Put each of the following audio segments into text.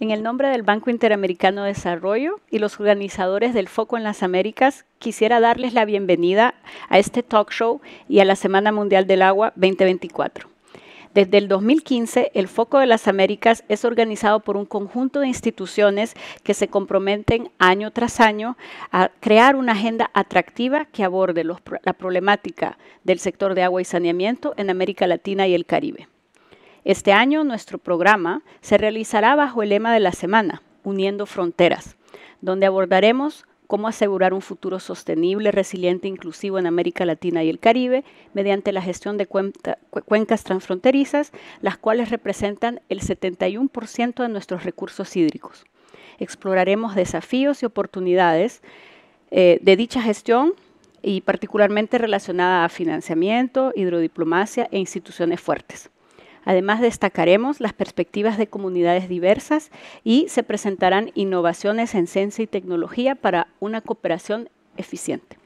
En el nombre del Banco Interamericano de Desarrollo y los organizadores del Foco en las Américas, quisiera darles la bienvenida a este talk show y a la Semana Mundial del Agua 2024. Desde el 2015, el Foco de las Américas es organizado por un conjunto de instituciones que se comprometen año tras año a crear una agenda atractiva que aborde la problemática del sector de agua y saneamiento en América Latina y el Caribe. Este año nuestro programa se realizará bajo el lema de la semana, Uniendo Fronteras, donde abordaremos cómo asegurar un futuro sostenible, resiliente e inclusivo en América Latina y el Caribe mediante la gestión de cuencas transfronterizas, las cuales representan el 71% de nuestros recursos hídricos. Exploraremos desafíos y oportunidades eh, de dicha gestión y particularmente relacionada a financiamiento, hidrodiplomacia e instituciones fuertes. Además, destacaremos las perspectivas de comunidades diversas y se presentarán innovaciones en ciencia y tecnología para una cooperación eficiente.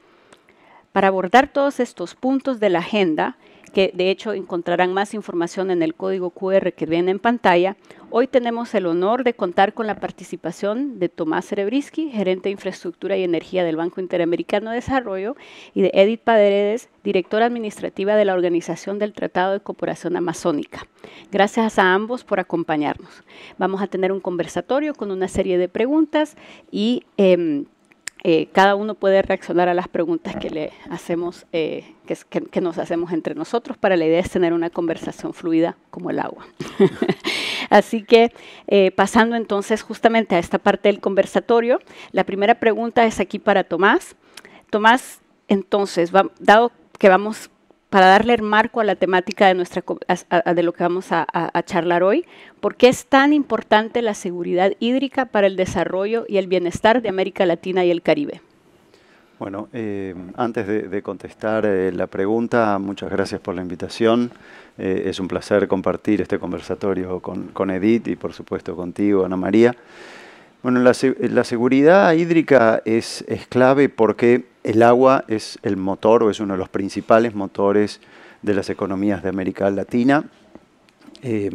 Para abordar todos estos puntos de la agenda, que de hecho encontrarán más información en el código QR que viene en pantalla, hoy tenemos el honor de contar con la participación de Tomás Cerebriski, gerente de Infraestructura y Energía del Banco Interamericano de Desarrollo, y de Edith Paderedes, directora administrativa de la Organización del Tratado de Cooperación Amazónica. Gracias a ambos por acompañarnos. Vamos a tener un conversatorio con una serie de preguntas y... Em, eh, cada uno puede reaccionar a las preguntas que le hacemos, eh, que, nos hacemos entre nosotros, para la idea es tener una conversación fluida como el agua. Así que eh, pasando entonces justamente a esta parte del conversatorio, la primera pregunta es aquí para Tomás. Tomás, entonces, dado que vamos para darle el marco a la temática de, nuestra, de lo que vamos a, charlar hoy, por qué es tan importante la seguridad hídrica para el desarrollo y el bienestar de América Latina y el Caribe. Bueno, eh, antes de, contestar eh, la pregunta, muchas gracias por la invitación. Eh, es un placer compartir este conversatorio con, con Edith y por supuesto contigo, Ana María. Bueno, la, seguridad hídrica es, clave porque el agua es el motor o es uno de los principales motores de las economías de América Latina. Eh,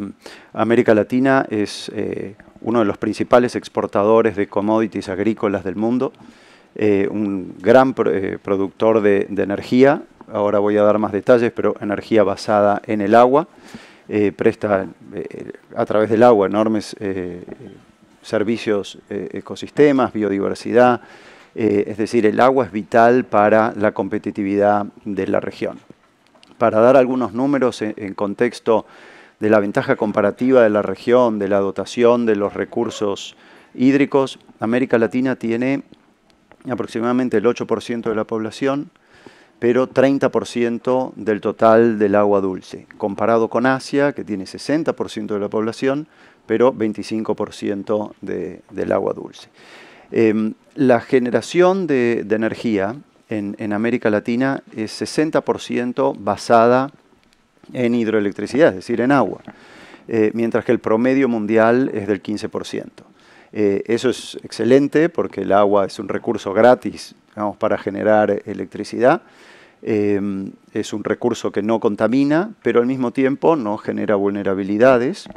América Latina es eh, uno de los principales exportadores de commodities agrícolas del mundo, eh, un gran productor de, de, energía, ahora voy a dar más detalles, pero energía basada en el agua, presta a través del agua enormes servicios, eh, ecosistemas, biodiversidad. Eh, es decir, el agua es vital para la competitividad de la región. Para dar algunos números en contexto de la ventaja comparativa de la región, de la dotación de los recursos hídricos, América Latina tiene aproximadamente el 8% de la población, pero 30% del total del agua dulce, comparado con Asia, que tiene 60% de la población, pero 25% del agua dulce. Em, la generación de, energía en, América Latina es 60% basada en hidroelectricidad, es decir, en agua, eh, mientras que el promedio mundial es del 15%. Eh, eso es excelente porque el agua es un recurso gratis para generar electricidad. Em, es un recurso que no contamina, pero al mismo tiempo no genera vulnerabilidades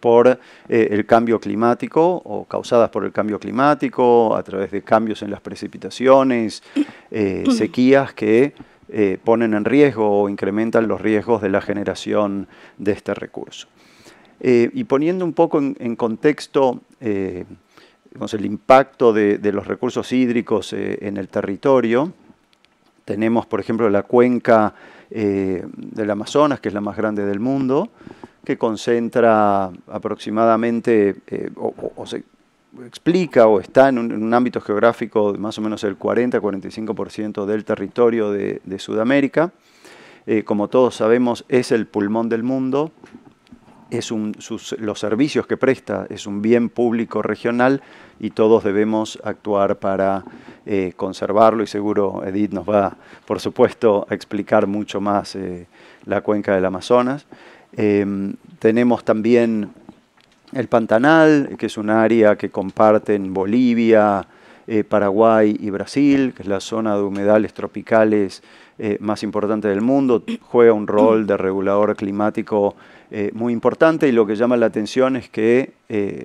por eh, el cambio climático o causadas por el cambio climático, a través de cambios en las precipitaciones, eh, sequías que eh, ponen en riesgo o incrementan los riesgos de la generación de este recurso. y poniendo un poco en, contexto el impacto de, los recursos hídricos en el territorio, tenemos por ejemplo la cuenca del Amazonas, que es la más grande del mundo, que concentra aproximadamente, eh, o, se explica o está en un, ámbito geográfico de más o menos el 40-45% del territorio de, Sudamérica. Eh, como todos sabemos, es el pulmón del mundo, es los servicios que presta es un bien público regional y todos debemos actuar para eh, conservarlo y seguro Edith nos va, por supuesto, a explicar mucho más la cuenca del Amazonas. Em, tenemos también el Pantanal, que es un área que comparten Bolivia, eh, Paraguay y Brasil, que es la zona de humedales tropicales eh, más importante del mundo, juega un rol de regulador climático eh, muy importante y lo que llama la atención es que,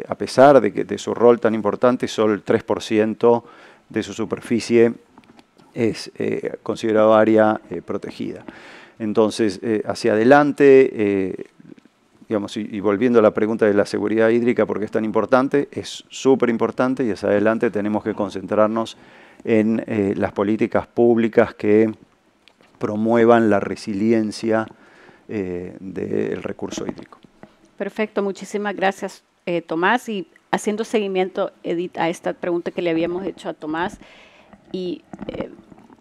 a pesar de, que, de su rol tan importante, solo el 3% de su superficie es considerado área protegida. Entonces, eh, hacia adelante, eh, digamos, y, volviendo a la pregunta de la seguridad hídrica, porque es tan importante, es súper importante y hacia adelante tenemos que concentrarnos en eh, las políticas públicas que promuevan la resiliencia del recurso hídrico. Perfecto, muchísimas gracias Tomás. Y haciendo seguimiento, a esta pregunta que le habíamos hecho a Tomás, y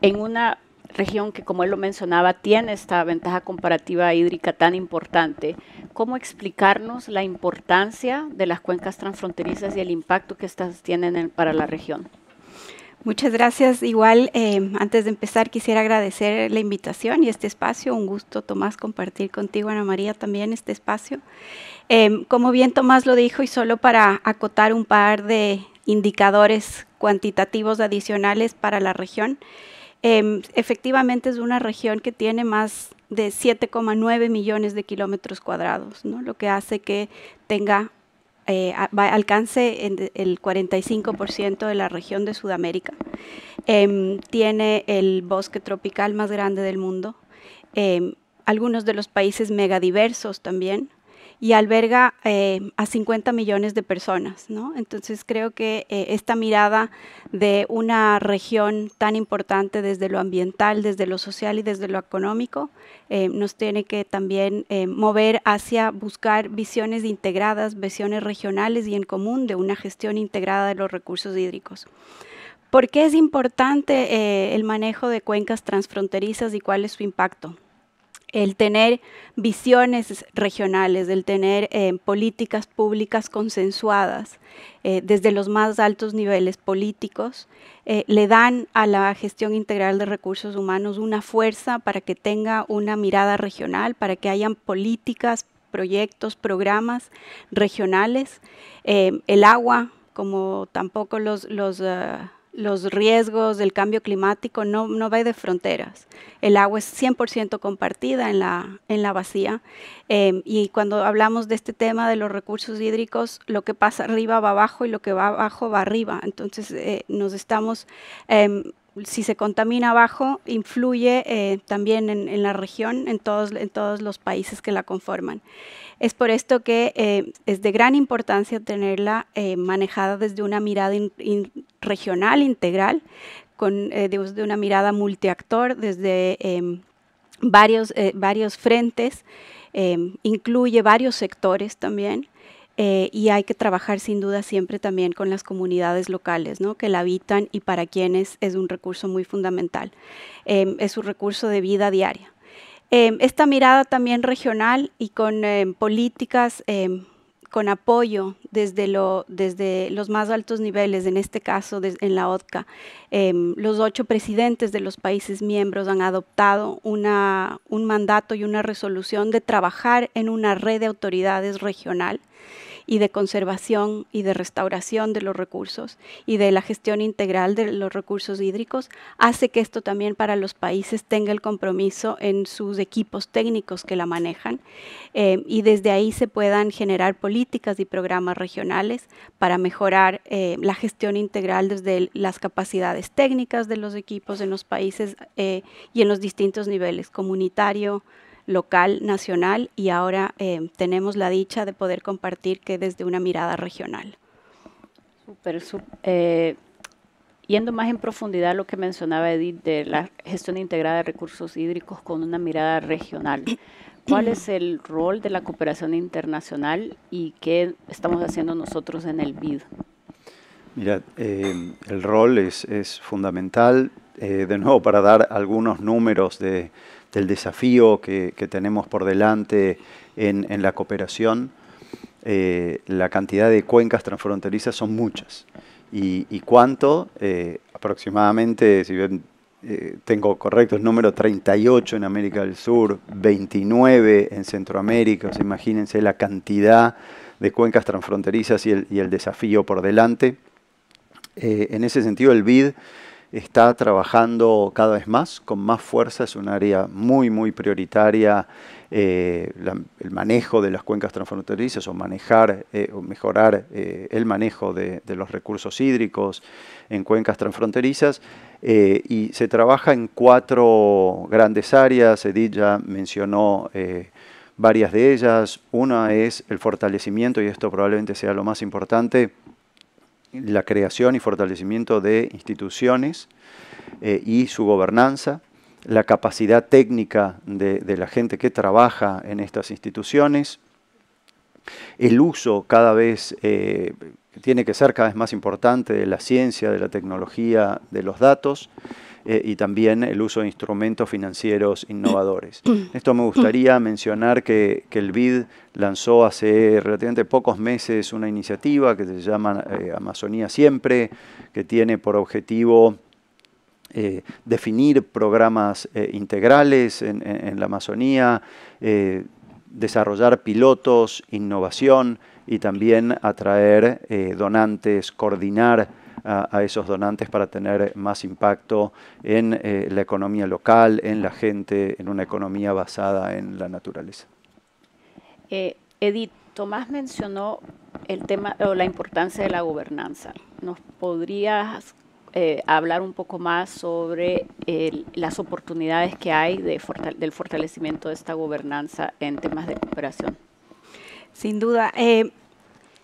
en una región que, como él lo mencionaba, tiene esta ventaja comparativa hídrica tan importante. ¿Cómo explicarnos la importancia de las cuencas transfronterizas y el impacto que estas tienen para la región? Muchas gracias. Igual, eh, antes de empezar, quisiera agradecer la invitación y este espacio. Un gusto, Tomás, compartir contigo, Ana María, también este espacio. Eh, como bien Tomás lo dijo, y solo para acotar un par de indicadores cuantitativos adicionales para la región, Em, efectivamente es una región que tiene más de 7,9 millones de kilómetros cuadrados, lo que hace que tenga eh, alcance el 45% de la región de Sudamérica. Em, tiene el bosque tropical más grande del mundo. Em, algunos de los países megadiversos también y alberga eh, a 50 millones de personas. ¿no? Entonces creo que eh, esta mirada de una región tan importante desde lo ambiental, desde lo social y desde lo económico, eh, nos tiene que también mover hacia buscar visiones integradas, visiones regionales y en común de una gestión integrada de los recursos hídricos. ¿Por qué es importante el manejo de cuencas transfronterizas y cuál es su impacto? el tener visiones regionales, el tener eh, políticas públicas consensuadas eh, desde los más altos niveles políticos, eh, le dan a la gestión integral de recursos humanos una fuerza para que tenga una mirada regional, para que hayan políticas, proyectos, programas regionales. el agua, como tampoco los... Ah, los riesgos del cambio climático no, no de fronteras. El agua es 100% compartida en la, en la vacía em, y cuando hablamos de este tema de los recursos hídricos, lo que pasa arriba va abajo y lo que va abajo va arriba. Entonces eh, nos estamos, em, si se contamina abajo, influye eh, también en, la región, en todos, en todos los países que la conforman. Es por esto que eh, es de gran importancia tenerla eh, manejada desde una mirada regional, integral, con, desde eh, una mirada multiactor, desde em, varios, frentes, em, incluye varios sectores también. y hay que trabajar sin duda siempre también con las comunidades locales ¿no? que la habitan y para quienes es un recurso muy fundamental. Em, es un recurso de vida diaria. Em, esta mirada también regional y con em, políticas em, con apoyo desde, los más altos niveles, en este caso en la OTCA. los ocho presidentes de los países miembros han adoptado un mandato y una resolución de trabajar en una red de autoridades regional y de conservación y de restauración de los recursos y de la gestión integral de los recursos hídricos, hace que esto también para los países tenga el compromiso en sus equipos técnicos que la manejan eh, y desde ahí se puedan generar políticas y programas regionales para mejorar eh, la gestión integral desde las capacidades técnicas de los equipos en los países eh, y en los distintos niveles, comunitario, local, nacional y ahora eh, tenemos la dicha de poder compartir que desde una mirada regional. Eh, yendo más en profundidad a lo que mencionaba Edith de la gestión integrada de recursos hídricos con una mirada regional. ¿Cuál es el rol de la cooperación internacional y qué estamos haciendo nosotros en el BID? Mira, eh, el rol es, fundamental. de nuevo, para dar algunos números de, del desafío que, tenemos por delante en, la cooperación, eh, la cantidad de cuencas transfronterizas son muchas. ¿Y, cuánto? Eh, aproximadamente, si bien eh, tengo correcto el número, 38 en América del Sur, 29 en Centroamérica, sea, imagínense la cantidad de cuencas transfronterizas y el, y el desafío por delante. en ese sentido, el BID está trabajando cada vez más, con más fuerza, es un área muy, muy prioritaria eh, el manejo de las cuencas transfronterizas o manejar eh, o mejorar eh, el manejo de, los recursos hídricos en cuencas transfronterizas y se trabaja en cuatro grandes áreas, Edith ya mencionó varias de ellas, una es el fortalecimiento y esto probablemente sea lo más importante, la creación y fortalecimiento de instituciones eh, y su gobernanza, la capacidad técnica de, la gente que trabaja en estas instituciones, el uso cada vez eh, tiene que ser cada vez más importante de la ciencia, de la tecnología, de los datos eh, y también el uso de instrumentos financieros innovadores. Esto me gustaría mencionar que, el BID lanzó hace relativamente pocos meses una iniciativa que se llama eh, Amazonía Siempre, que tiene por objetivo... Eh, definir programas integrales en, la Amazonía, desarrollar pilotos, innovación y también atraer donantes, coordinar a, esos donantes para tener más impacto en eh, la economía local, en la gente, en una economía basada en la naturaleza. Eh, Edith, Tomás mencionó el tema o la importancia de la gobernanza. ¿Nos podrías eh, hablar un poco más sobre las oportunidades que hay del fortalecimiento de esta gobernanza en temas de cooperación? Sin duda.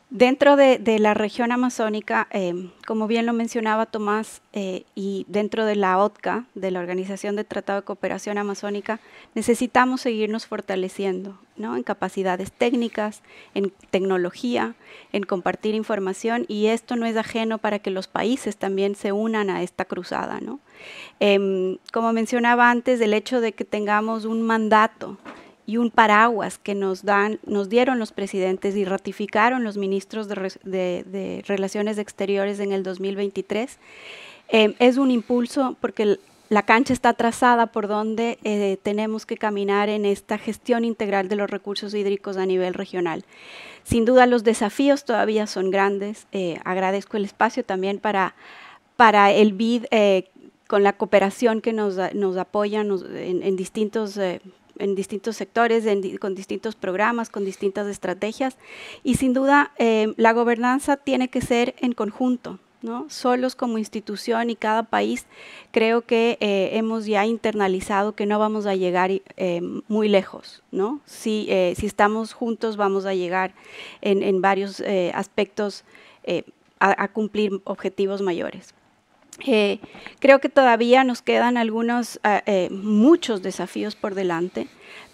Dentro de, la región amazónica, eh, como bien lo mencionaba Tomás, eh, y dentro de la OTCA, de la Organización de Tratado de Cooperación Amazónica, necesitamos seguirnos fortaleciendo ¿no? en capacidades técnicas, en tecnología, en compartir información, y esto no es ajeno para que los países también se unan a esta cruzada. ¿no? Em, como mencionaba antes, el hecho de que tengamos un mandato y un paraguas que nos, dan, nos dieron los presidentes y ratificaron los ministros de, Relaciones Exteriores en el 2023. Eh, es un impulso porque la cancha está trazada por donde eh, tenemos que caminar en esta gestión integral de los recursos hídricos a nivel regional. Sin duda los desafíos todavía son grandes. Eh, agradezco el espacio también para, para el BID con la cooperación que nos, nos apoyan en, en, distintos en distintos sectores, con distintos programas, con distintas estrategias. Y sin duda, eh, la gobernanza tiene que ser en conjunto. ¿no? Solos como institución y cada país, creo que eh, hemos ya internalizado que no vamos a llegar eh, muy lejos. ¿no? Si, si, estamos juntos, vamos a llegar en, en varios aspectos a cumplir objetivos mayores. Eh, creo que todavía nos quedan algunos, ah, eh, muchos desafíos por delante,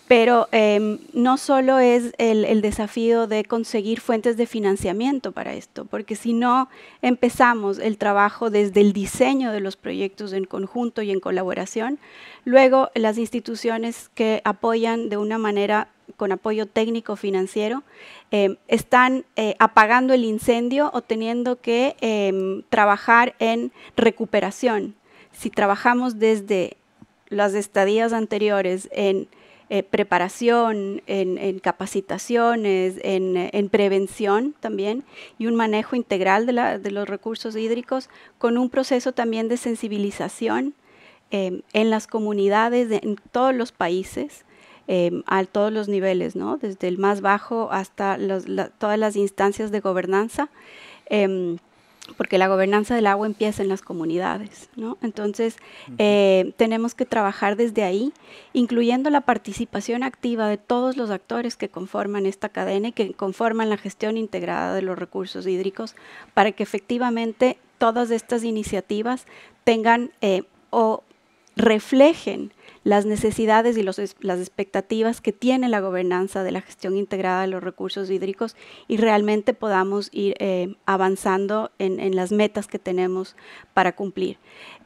pero em, no solo es el, el, desafío de conseguir fuentes de financiamiento para esto, porque si no empezamos el trabajo desde el diseño de los proyectos en conjunto y en colaboración, luego las instituciones que apoyan de una manera con apoyo técnico financiero, eh, están eh, apagando el incendio o teniendo que em, trabajar en recuperación. Si trabajamos desde las estadías anteriores en eh, preparación, en, capacitaciones, en, prevención también y un manejo integral de, los recursos hídricos con un proceso también de sensibilización em, en las comunidades, de, en todos los países, Em, a todos los niveles, desde el más bajo hasta todas las instancias de gobernanza, em, porque la gobernanza del agua empieza en las comunidades. Entonces, eh, tenemos que trabajar desde ahí, incluyendo la participación activa de todos los actores que conforman esta cadena y que conforman la gestión integrada de los recursos hídricos, para que efectivamente todas estas iniciativas tengan eh, o reflejen las necesidades y los, las expectativas que tiene la gobernanza de la gestión integrada de los recursos hídricos y realmente podamos ir eh, avanzando en, en, las metas que tenemos para cumplir.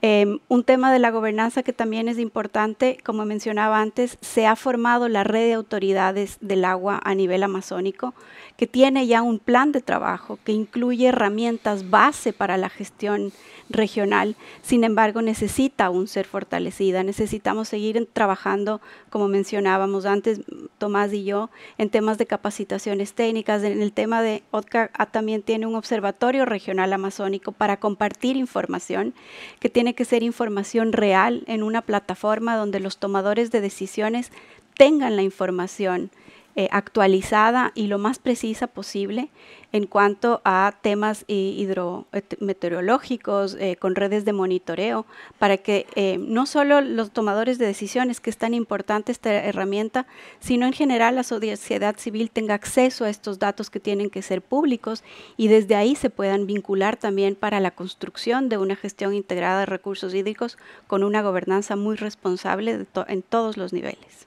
Em, un tema de la gobernanza que también es importante, como mencionaba antes, se ha formado la red de autoridades del agua a nivel amazónico, que tiene ya un plan de trabajo que incluye herramientas base para la gestión regional, sin embargo necesita aún ser fortalecida, necesitamos seguir ir trabajando, como mencionábamos antes, Tomás y yo, en temas de capacitaciones técnicas, en el tema de Otca ah, también tiene un observatorio regional amazónico para compartir información, que tiene que ser información real en una plataforma donde los tomadores de decisiones tengan la información eh, actualizada y lo más precisa posible en cuanto a temas hidrometeorológicos, eh, con redes de monitoreo, para que eh, no solo los tomadores de decisiones, que es tan importante esta herramienta, sino en general la sociedad civil tenga acceso a estos datos que tienen que ser públicos y desde ahí se puedan vincular también para la construcción de una gestión integrada de recursos hídricos con una gobernanza muy responsable en todos los niveles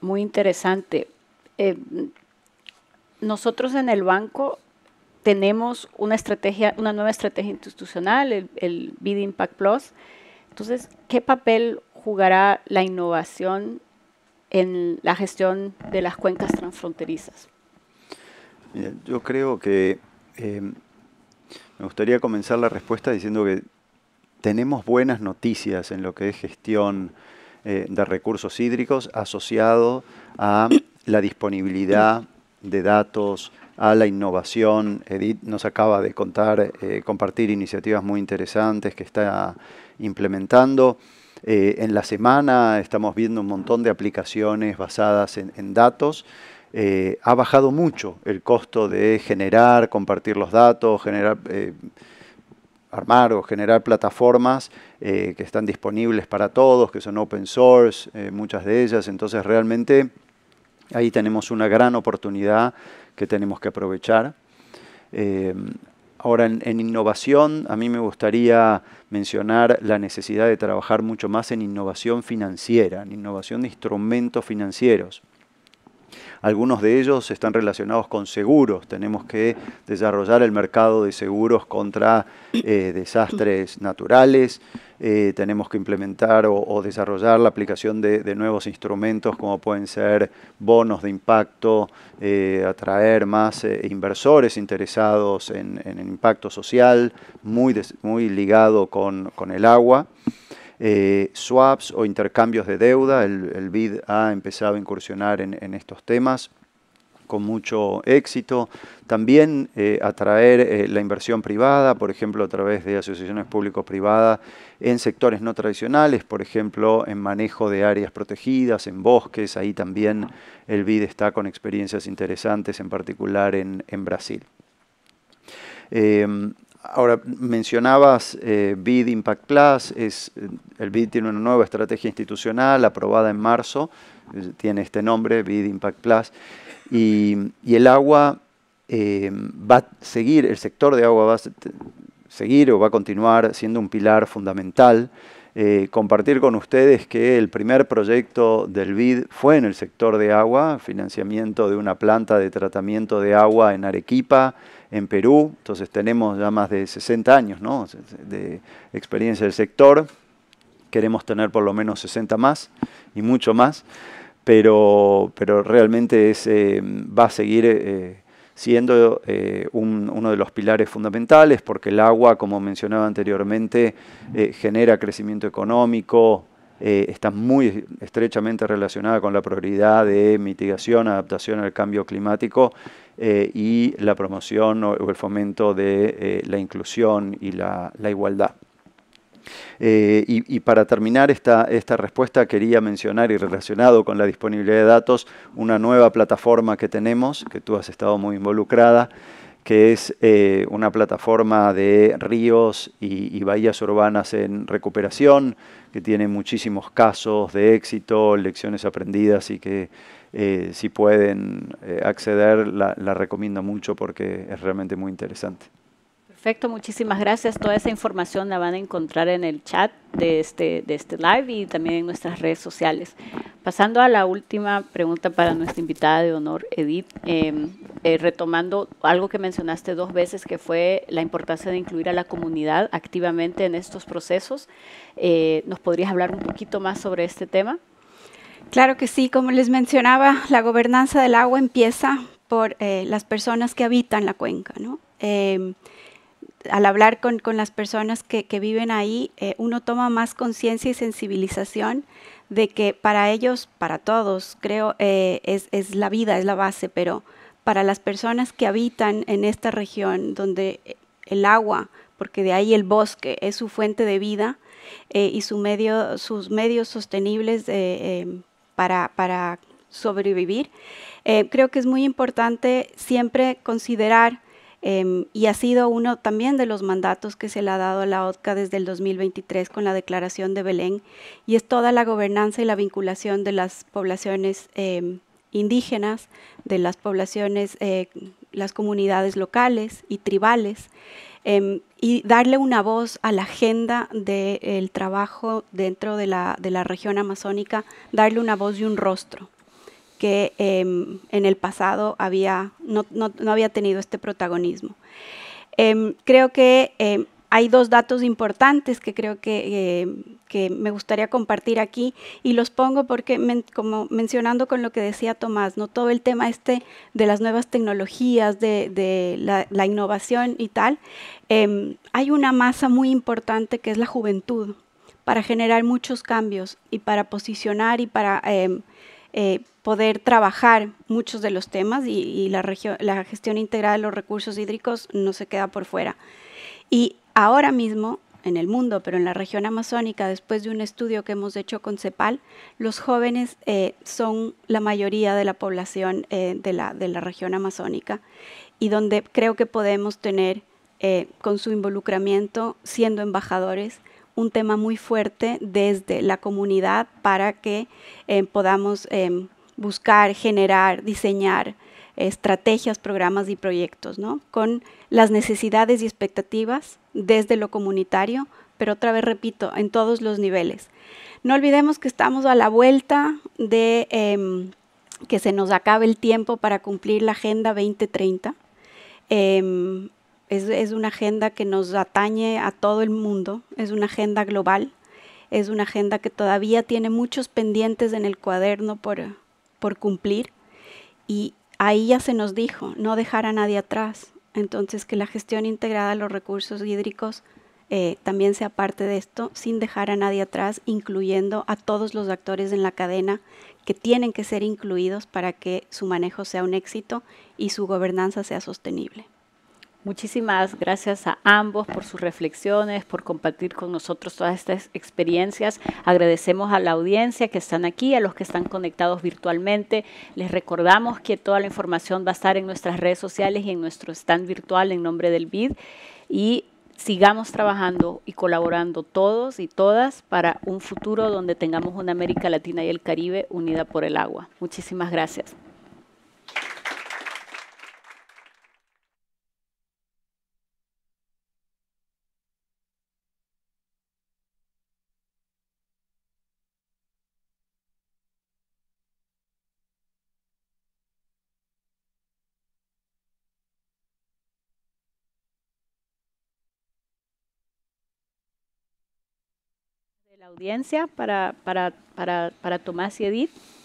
muy interesante. Eh, nosotros en el banco tenemos una estrategia, una nueva estrategia institucional, el, el BID Impact Plus. Entonces, ¿qué papel jugará la innovación en la gestión de las cuencas transfronterizas? Yo creo que em, me gustaría comenzar la respuesta diciendo que tenemos buenas noticias en lo que es gestión eh, de recursos hídricos asociado a la disponibilidad de datos, a la innovación. Edith nos acaba de contar, eh, compartir iniciativas muy interesantes que está implementando. Eh, en la semana estamos viendo un montón de aplicaciones basadas en, datos. ha bajado mucho el costo de generar, compartir los datos, generar armar o generar plataformas eh, que están disponibles para todos, que son open source, eh, muchas de ellas. Entonces realmente ahí tenemos una gran oportunidad que tenemos que aprovechar. Eh, ahora, en, innovación, a mí me gustaría mencionar la necesidad de trabajar mucho más en innovación financiera, en innovación de instrumentos financieros. Algunos de ellos están relacionados con seguros. Tenemos que desarrollar el mercado de seguros contra eh, desastres naturales. Eh, tenemos que implementar o, desarrollar la aplicación de, nuevos instrumentos como pueden ser bonos de impacto, eh, atraer más inversores interesados en, el impacto social, muy, ligado con el agua. Eh, swaps o intercambios de deuda. El, BID ha empezado a incursionar en, estos temas con mucho éxito. También eh, atraer eh, la inversión privada, por ejemplo, a través de asociaciones público-privadas en sectores no tradicionales, por ejemplo, en manejo de áreas protegidas, en bosques. Ahí también el BID está con experiencias interesantes, en particular en, Brasil. Ahora, mencionabas eh, BID Impact Plus, el BID tiene una nueva estrategia institucional aprobada en marzo, eh, tiene este nombre, BID Impact Plus, y, el agua eh, va a seguir, el sector de agua va a seguir o va a continuar siendo un pilar fundamental. compartir con ustedes que el primer proyecto del BID fue en el sector de agua, financiamiento de una planta de tratamiento de agua en Arequipa, en Perú, entonces tenemos ya más de 60 años de experiencia del sector, queremos tener por lo menos 60 más y mucho más, pero, pero realmente eh, va a seguir eh, siendo eh, uno de los pilares fundamentales porque el agua, como mencionaba anteriormente, genera crecimiento económico, eh, está muy estrechamente relacionada con la prioridad de mitigación, adaptación al cambio climático eh, y la promoción o, el fomento de eh, la inclusión y la, igualdad. y, para terminar esta, respuesta quería mencionar, y relacionado con la disponibilidad de datos, una nueva plataforma que tenemos, que tú has estado muy involucrada, que es eh, una plataforma de ríos y, bahías urbanas en recuperación, que tiene muchísimos casos de éxito, lecciones aprendidas y que eh, si pueden eh, acceder la, la recomiendo mucho porque es realmente muy interesante. Perfecto, muchísimas gracias. Toda esa información la van a encontrar en el chat de este, de este live y también en nuestras redes sociales. Pasando a la última pregunta para nuestra invitada de honor, Edith, em, eh, retomando algo que mencionaste dos veces, que fue la importancia de incluir a la comunidad activamente en estos procesos. Eh, ¿Nos podrías hablar un poquito más sobre este tema? Claro que sí, como les mencionaba, la gobernanza del agua empieza por eh, las personas que habitan la cuenca, ¿no? Em, al hablar con, las personas que, viven ahí, eh, uno toma más conciencia y sensibilización de que para ellos, para todos, creo, eh, es, la vida, es la base, pero para las personas que habitan en esta región donde eh, el agua, porque de ahí el bosque, es su fuente de vida y su medio, sus medios sostenibles para, para, sobrevivir, creo que es muy importante siempre considerar Em, y ha sido uno también de los mandatos que se le ha dado a la OTCA desde el 2023 con la Declaración de Belén, y es toda la gobernanza y la vinculación de las poblaciones em, indígenas, de las poblaciones, eh, las comunidades locales y tribales, em, y darle una voz a la agenda del trabajo dentro de la, de la región amazónica, darle una voz y un rostro que em, en el pasado había, no, no, no había tenido este protagonismo. Em, creo que em, hay dos datos importantes que creo que, que, me gustaría compartir aquí y los pongo porque, como mencionando con lo que decía Tomás, ¿no? todo el tema este de las nuevas tecnologías, de, de la, innovación y tal, hay una masa muy importante que es la juventud para generar muchos cambios y para posicionar y para eh, poder trabajar muchos de los temas y, la, gestión integral de los recursos hídricos no se queda por fuera. Y ahora mismo en el mundo, pero en la región amazónica, después de un estudio que hemos hecho con CEPAL, los jóvenes eh, son la mayoría de la población eh, de, la, región amazónica y donde creo que podemos tener con su involucramiento, siendo embajadores, un tema muy fuerte desde la comunidad para que eh, podamos eh, buscar, generar, diseñar estrategias, programas y proyectos, ¿no? Con las necesidades y expectativas desde lo comunitario, pero otra vez repito, en todos los niveles. No olvidemos que estamos a la vuelta de em, que se nos acabe el tiempo para cumplir la Agenda 2030. Es, una agenda que nos atañe a todo el mundo, es una agenda global, es una agenda que todavía tiene muchos pendientes en el cuaderno por, cumplir y ahí ya se nos dijo, no dejar a nadie atrás. Entonces, que la gestión integrada de los recursos hídricos eh, también sea parte de esto, sin dejar a nadie atrás, incluyendo a todos los actores en la cadena que tienen que ser incluidos para que su manejo sea un éxito y su gobernanza sea sostenible. Muchísimas gracias a ambos por sus reflexiones, por compartir con nosotros todas estas experiencias. Agradecemos a la audiencia que están aquí, a los que están conectados virtualmente. Les recordamos que toda la información va a estar en nuestras redes sociales y en nuestro stand virtual en nombre del BID. Y sigamos trabajando y colaborando todos y todas para un futuro donde tengamos una América Latina y el Caribe unida por el agua. Muchísimas gracias. audiencia, para, para, para, para Tomás y Edith.